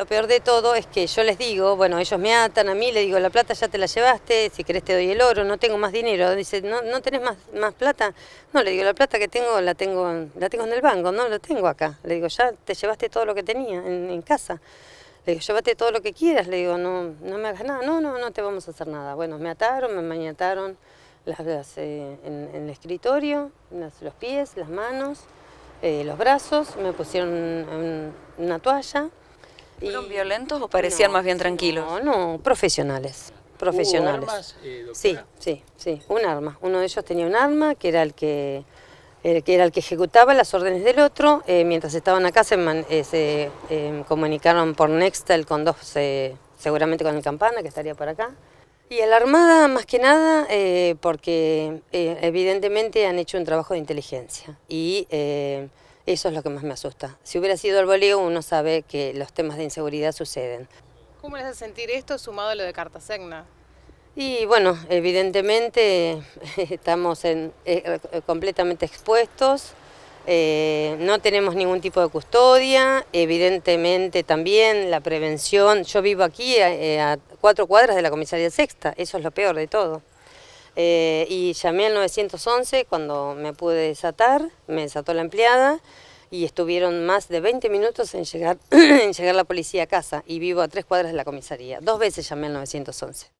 Lo peor de todo es que yo les digo, bueno, ellos me atan a mí, le digo, la plata ya te la llevaste, si querés te doy el oro, no tengo más dinero. Dice, ¿no, no tenés más, más plata? No, le digo, la plata que tengo la tengo la tengo en el banco, no la tengo acá. Le digo, ya te llevaste todo lo que tenía en, casa. Le digo, llévate todo lo que quieras, le digo, no, no me hagas nada, no, no, no te vamos a hacer nada. Bueno, me ataron, me maniataron las, eh, en, el escritorio, los pies, las manos, eh, los brazos, me pusieron una toalla. ¿Fueron violentos o parecían más bien tranquilos? No, no, profesionales. Profesionales. Eh, sí, sí, sí, un arma. Uno de ellos tenía un arma que era el que, que era el que ejecutaba las órdenes del otro. Eh, mientras estaban acá se, eh, comunicaron por Nextel con dos, seguramente con el Campana, que estaría por acá. Y alarmada Armada más que nada porque evidentemente han hecho un trabajo de inteligencia y eso es lo que más me asusta. Si hubiera sido el voleo, uno sabe que los temas de inseguridad suceden. ¿Cómo les hace sentir esto sumado a lo de Cartagena? Y bueno, evidentemente estamos eh, eh, completamente expuestos, eh, no tenemos ningún tipo de custodia, evidentemente también la prevención. Yo vivo aquí a cuatro cuadras de la comisaría sexta, eso es lo peor de todo. Eh, y llamé al 911 cuando me pude desatar, me desató la empleada y estuvieron más de 20 minutos en llegar, en llegar la policía a casa y vivo a tres cuadras de la comisaría. Dos veces llamé al 911.